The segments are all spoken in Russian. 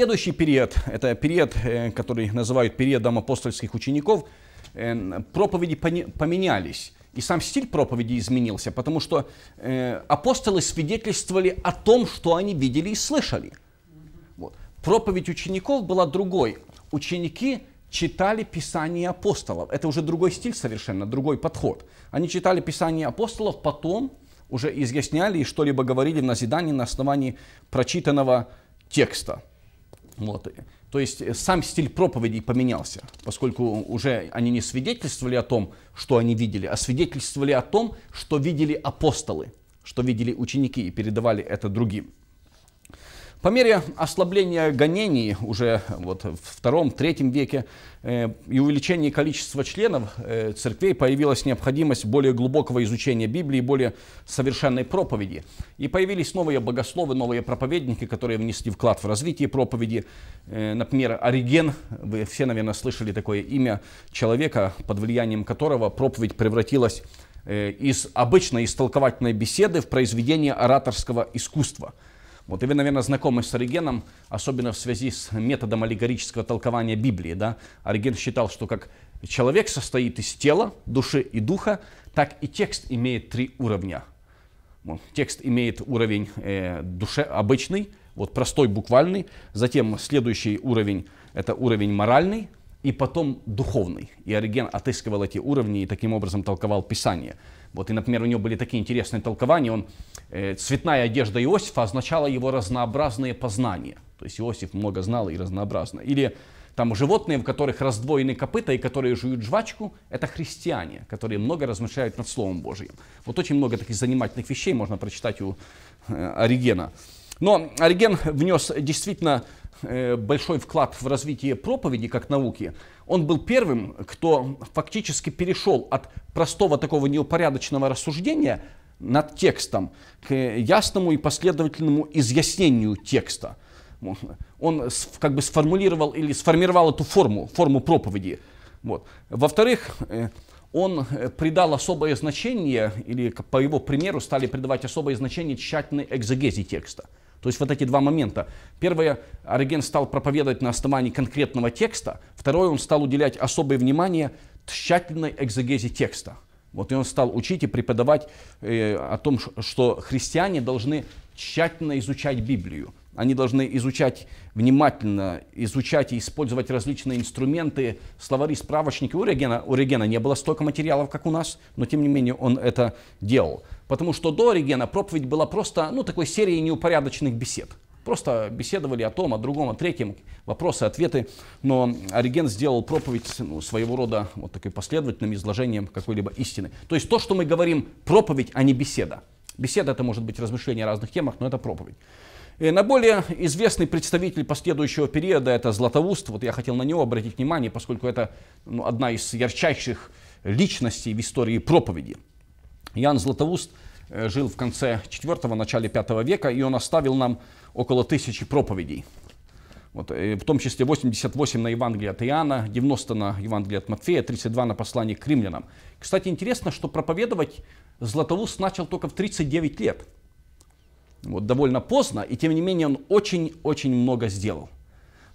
Следующий период, это период, э, который называют периодом апостольских учеников, э, проповеди поменялись. И сам стиль проповеди изменился, потому что э, апостолы свидетельствовали о том, что они видели и слышали. Вот. Проповедь учеников была другой. Ученики читали Писание апостолов. Это уже другой стиль совершенно, другой подход. Они читали Писание апостолов, потом уже изъясняли и что-либо говорили в назидании на основании прочитанного текста. Вот. То есть э, сам стиль проповедей поменялся, поскольку уже они не свидетельствовали о том, что они видели, а свидетельствовали о том, что видели апостолы, что видели ученики и передавали это другим. По мере ослабления гонений уже вот в втором, третьем веке э, и увеличения количества членов э, церквей появилась необходимость более глубокого изучения Библии, более совершенной проповеди. И появились новые богословы, новые проповедники, которые внесли вклад в развитие проповеди. Э, например, Ориген, вы все, наверное, слышали такое имя человека, под влиянием которого проповедь превратилась э, из обычной истолковательной беседы в произведение ораторского искусства – вот и вы, наверное, знакомы с Оригеном, особенно в связи с методом аллегорического толкования Библии. Да? Ориген считал, что как человек состоит из тела, души и духа, так и текст имеет три уровня. Вот, текст имеет уровень э, душе обычный, вот простой буквальный, затем следующий уровень это уровень моральный, и потом духовный. И Ориген отыскивал эти уровни и таким образом толковал Писание. Вот, и, например, у него были такие интересные толкования. Он, э, цветная одежда Иосифа означала его разнообразные познания. То есть Иосиф много знал и разнообразно. Или там животные, в которых раздвоены копыта и которые жуют жвачку, это христиане, которые много размышляют над Словом Божьим. Вот очень много таких занимательных вещей можно прочитать у э, Оригена. Но Ориген внес действительно э, большой вклад в развитие проповеди как науки. Он был первым, кто фактически перешел от простого такого неупорядоченного рассуждения над текстом к ясному и последовательному изъяснению текста. Он как бы сформулировал или сформировал эту форму, форму проповеди. Вот. Во-вторых, э, он э, придал особое значение, или по его примеру стали придавать особое значение тщательной экзогезе текста – то есть вот эти два момента. Первое, Ориген стал проповедовать на основании конкретного текста. Второе, он стал уделять особое внимание тщательной экзегезе текста. Вот и он стал учить и преподавать э, о том, что христиане должны тщательно изучать Библию. Они должны изучать внимательно, изучать и использовать различные инструменты, словари, справочники. У Регена, у Регена не было столько материалов, как у нас, но тем не менее он это делал. Потому что до Регена проповедь была просто ну, такой серией неупорядоченных бесед. Просто беседовали о том, о другом, о третьем, вопросы, ответы. Но Ориген сделал проповедь ну, своего рода вот такой последовательным изложением какой-либо истины. То есть то, что мы говорим, проповедь, а не беседа. Беседа это может быть размышление о разных темах, но это проповедь. Э, Наиболее известный представитель последующего периода – это Златоуст. Вот я хотел на него обратить внимание, поскольку это ну, одна из ярчайших личностей в истории проповеди. Ян Златоуст э, жил в конце 4 начале 5 века, и он оставил нам около тысячи проповедей. Вот, э, в том числе 88 на Евангелие от Иоанна, 90 на Евангелие от Матфея, 32 на послание к римлянам. Кстати, интересно, что проповедовать Златоуст начал только в 39 лет – вот, довольно поздно, и тем не менее он очень-очень много сделал.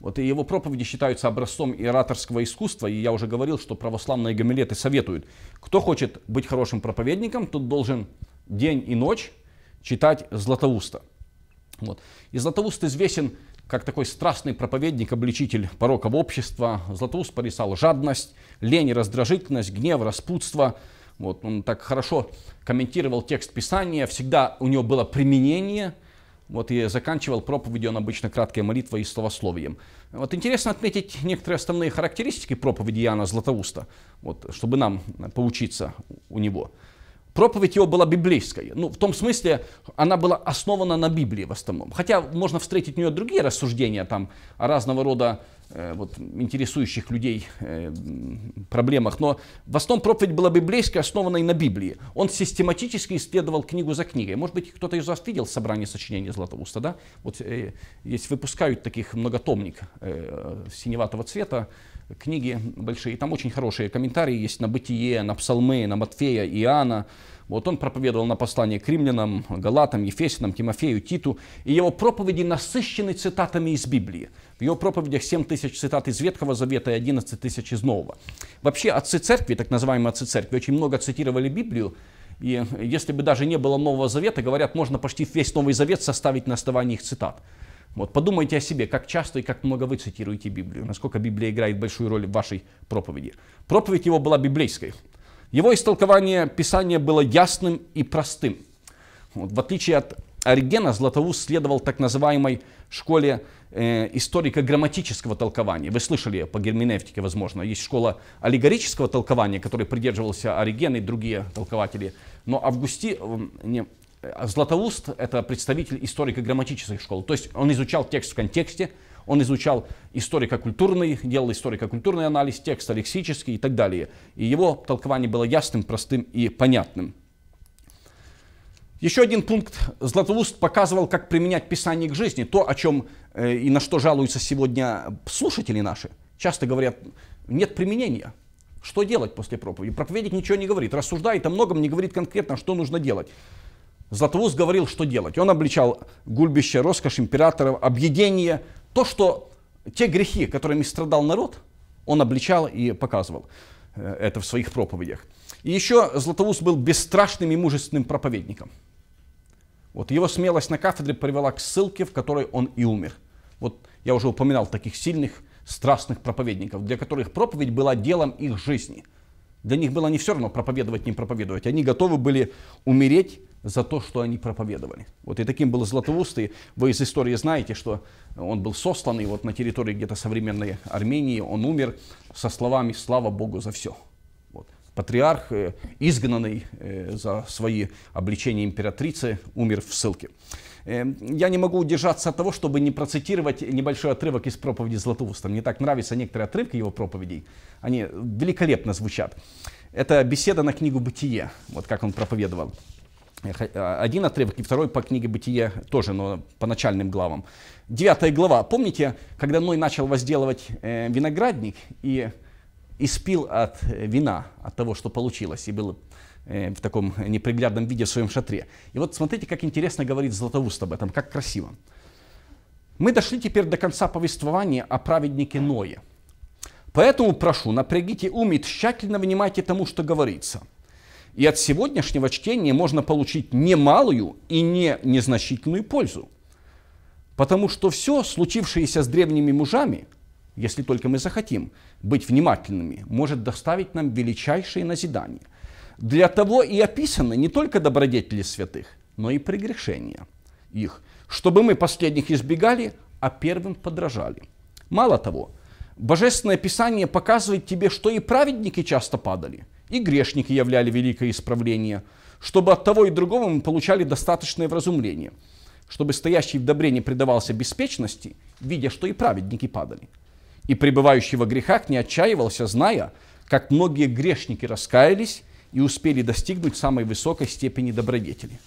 Вот, и его проповеди считаются образцом ораторского искусства, и я уже говорил, что православные гамилеты советуют, кто хочет быть хорошим проповедником, тот должен день и ночь читать Златоуста. Вот. И Златоуст известен как такой страстный проповедник, обличитель пороков общества. Златоуст порисал жадность, лень, раздражительность, гнев, распутство – вот, он так хорошо комментировал текст Писания, всегда у него было применение, вот и заканчивал проповедь он обычно краткая молитва и словословием. Вот интересно отметить некоторые основные характеристики проповеди Иоанна Златоуста, вот, чтобы нам поучиться у него. Проповедь его была библейской, ну, в том смысле, она была основана на Библии в основном. Хотя можно встретить у нее другие рассуждения там, о разного рода Э, вот, интересующих людей э, проблемах, но в основном проповедь была библейская, основанная на Библии. Он систематически исследовал книгу за книгой. Может быть, кто-то из вас видел собрание сочинений Златоуста, да? Вот э, есть выпускают таких многотомник э, синеватого цвета, книги большие. и Там очень хорошие комментарии есть на Бытие, на Псалмы, на Матфея, Иоанна, вот он проповедовал на послании к римлянам, Галатам, Ефесянам, Тимофею, Титу. И его проповеди насыщены цитатами из Библии. В его проповедях 7 тысяч цитат из Ветхого Завета и 11 тысяч из Нового. Вообще отцы церкви, так называемые отцы церкви, очень много цитировали Библию. И если бы даже не было Нового Завета, говорят, можно почти весь Новый Завет составить на основании их цитат. Вот подумайте о себе, как часто и как много вы цитируете Библию, насколько Библия играет большую роль в вашей проповеди. Проповедь его была библейской, его истолкование Писания было ясным и простым. Вот, в отличие от Оригена, Златоуст следовал так называемой школе э, историко-грамматического толкования. Вы слышали по герменевтике, возможно. Есть школа аллегорического толкования, которой придерживался Ориген и другие толкователи. Но Августи, эм, не, э, Златоуст – это представитель историко-грамматической школы. То есть он изучал текст в контексте, он изучал историко-культурный, делал историко-культурный анализ текста, лексический и так далее. И его толкование было ясным, простым и понятным. Еще один пункт. Златоуст показывал, как применять Писание к жизни. То, о чем э, и на что жалуются сегодня слушатели наши. Часто говорят, нет применения. Что делать после проповеди? Проповедник ничего не говорит, рассуждает о многом, не говорит конкретно, что нужно делать. Златоуст говорил, что делать. Он обличал гульбище, роскошь императоров, объедение, то, что те грехи, которыми страдал народ, он обличал и показывал э, это в своих проповедях. И еще Златоуст был бесстрашным и мужественным проповедником. Вот его смелость на кафедре привела к ссылке, в которой он и умер. Вот я уже упоминал таких сильных, страстных проповедников, для которых проповедь была делом их жизни. Для них было не все равно проповедовать, не проповедовать. Они готовы были умереть за то, что они проповедовали. Вот и таким был Златоуст, и вы из истории знаете, что он был сослан, и вот на территории где-то современной Армении он умер со словами «Слава Богу за все». Вот. Патриарх, э, изгнанный э, за свои обличения императрицы, умер в ссылке. Эм, я не могу удержаться от того, чтобы не процитировать небольшой отрывок из проповеди Златоуста. Мне так нравятся некоторые отрывки его проповедей. Они великолепно звучат. Это беседа на книгу «Бытие», вот как он проповедовал. Э, один отрывок и второй по книге бытия тоже, но по начальным главам. Девятая глава. Помните, когда Ной начал возделывать э, виноградник и испил от э, вина, от того, что получилось, и был в таком неприглядном виде в своем шатре. И вот смотрите, как интересно говорит Златоуст об этом, как красиво. Мы дошли теперь до конца повествования о праведнике Ное. Поэтому прошу, напрягите ум и тщательно внимайте тому, что говорится – и от сегодняшнего чтения можно получить немалую и не незначительную пользу. Потому что все, случившееся с древними мужами, если только мы захотим быть внимательными, может доставить нам величайшие назидание. Для того и описаны не только добродетели святых, но и прегрешения их, чтобы мы последних избегали, а первым подражали. Мало того, Божественное Писание показывает тебе, что и праведники часто падали – и грешники являли великое исправление, чтобы от того и другого мы получали достаточное вразумление, чтобы стоящий в добре не предавался беспечности, видя, что и праведники падали, и пребывающий во грехах не отчаивался, зная, как многие грешники раскаялись и успели достигнуть самой высокой степени добродетели.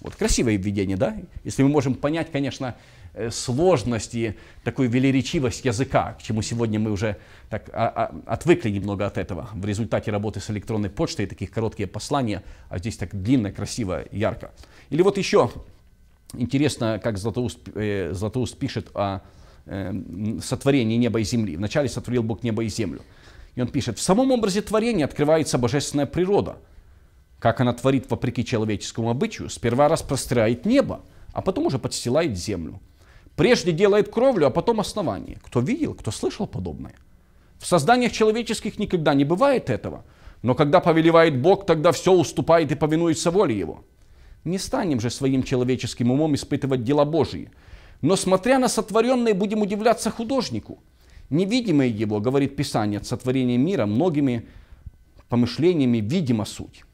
Вот красивое введение, да? Если мы можем понять, конечно, Э, сложность и такую велеречивость языка, к чему сегодня мы уже так а, а, отвыкли немного от этого в результате работы с электронной почтой, таких короткие послания, а здесь так длинно, красиво, ярко. Или вот еще интересно, как Златоуст, э, Златоуст пишет о э, сотворении неба и земли. Вначале сотворил Бог небо и землю. И он пишет, в самом образе творения открывается божественная природа, как она творит вопреки человеческому обычаю, сперва распрострает небо, а потом уже подстилает землю. Прежде делает кровлю, а потом основание. Кто видел, кто слышал подобное? В созданиях человеческих никогда не бывает этого. Но когда повелевает Бог, тогда все уступает и повинуется воле Его. Не станем же своим человеческим умом испытывать дела Божьи. Но смотря на сотворенное, будем удивляться художнику. Невидимое его, говорит Писание, от сотворения мира многими помышлениями видимо суть.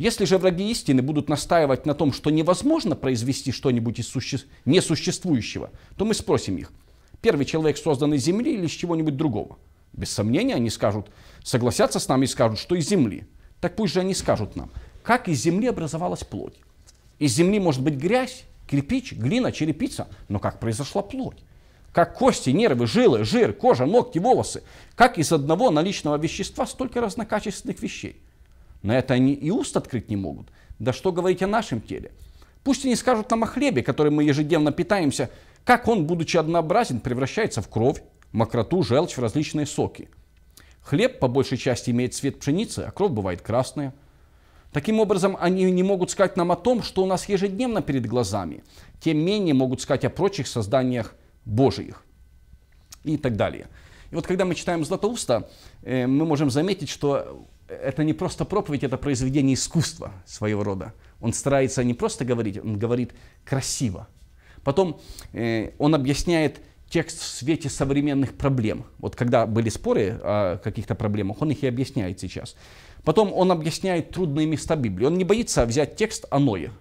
Если же враги истины будут настаивать на том, что невозможно произвести что-нибудь из суще... несуществующего, то мы спросим их, первый человек создан из земли или из чего-нибудь другого? Без сомнения они скажут, согласятся с нами и скажут, что из земли. Так пусть же они скажут нам, как из земли образовалась плоть. Из земли может быть грязь, кирпич, глина, черепица, но как произошла плоть? Как кости, нервы, жилы, жир, кожа, ногти, волосы. Как из одного наличного вещества столько разнокачественных вещей. На это они и уст открыть не могут. Да что говорить о нашем теле? Пусть они скажут нам о хлебе, который мы ежедневно питаемся, как он, будучи однообразен, превращается в кровь, мокроту, желчь, в различные соки. Хлеб по большей части имеет цвет пшеницы, а кровь бывает красная. Таким образом, они не могут сказать нам о том, что у нас ежедневно перед глазами, тем менее могут сказать о прочих созданиях Божьих и так далее. И вот когда мы читаем Златоуста, э, мы можем заметить, что это не просто проповедь, это произведение искусства своего рода. Он старается не просто говорить, он говорит красиво. Потом э, он объясняет текст в свете современных проблем. Вот когда были споры о каких-то проблемах, он их и объясняет сейчас. Потом он объясняет трудные места Библии. Он не боится взять текст о Ное,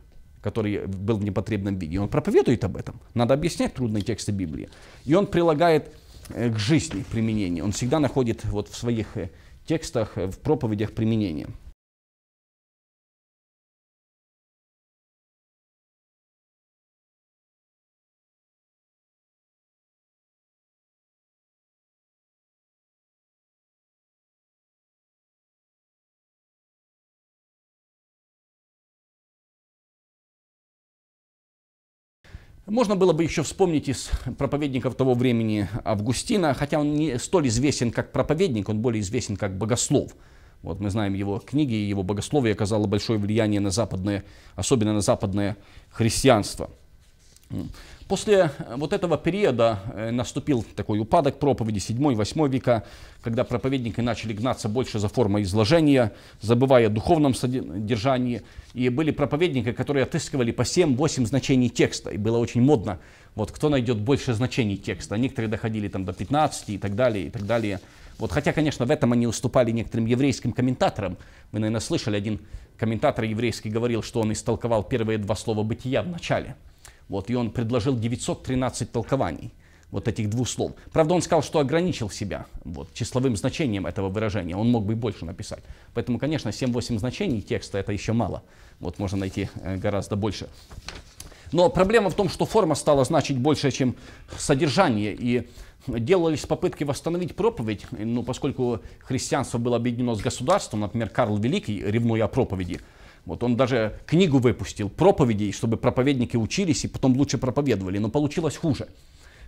который был в непотребном виде. Он проповедует об этом. Надо объяснять трудные тексты Библии. И он прилагает э, к жизни применение. Он всегда находит вот в своих э, текстах, э, в проповедях применения. Можно было бы еще вспомнить из проповедников того времени Августина, хотя он не столь известен как проповедник, он более известен как богослов. Вот мы знаем его книги, и его богословие оказало большое влияние на западное, особенно на западное христианство. После э, вот этого периода э, наступил такой упадок проповеди 7-8 века, когда проповедники начали гнаться больше за формой изложения, забывая о духовном содержании. И были проповедники, которые отыскивали по 7-8 значений текста. И было очень модно, вот кто найдет больше значений текста. Некоторые доходили там до 15 и так далее, и так далее. Вот, хотя, конечно, в этом они уступали некоторым еврейским комментаторам. Вы, наверное, слышали, один комментатор еврейский говорил, что он истолковал первые два слова «бытия» в начале – вот, и он предложил 913 толкований вот этих двух слов. Правда, он сказал, что ограничил себя вот, числовым значением этого выражения. Он мог бы и больше написать. Поэтому, конечно, 7-8 значений текста это еще мало. Вот можно найти э, гораздо больше. Но проблема в том, что форма стала значить больше, чем содержание. И делались попытки восстановить проповедь, ну, поскольку христианство было объединено с государством, например, Карл Великий, ревнуя о проповеди, вот он даже книгу выпустил, проповедей, чтобы проповедники учились и потом лучше проповедовали, но получилось хуже.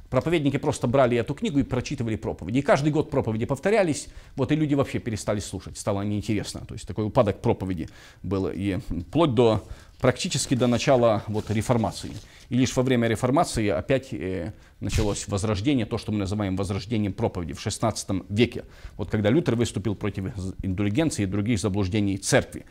Проповедники просто брали эту книгу и прочитывали проповеди. И каждый год проповеди повторялись, вот и люди вообще перестали слушать, стало неинтересно. То есть такой упадок проповеди был и вплоть до практически до начала вот реформации. И лишь во время реформации опять э, началось возрождение, то, что мы называем возрождением проповеди в 16 веке. Вот когда Лютер выступил против индульгенции и других заблуждений церкви.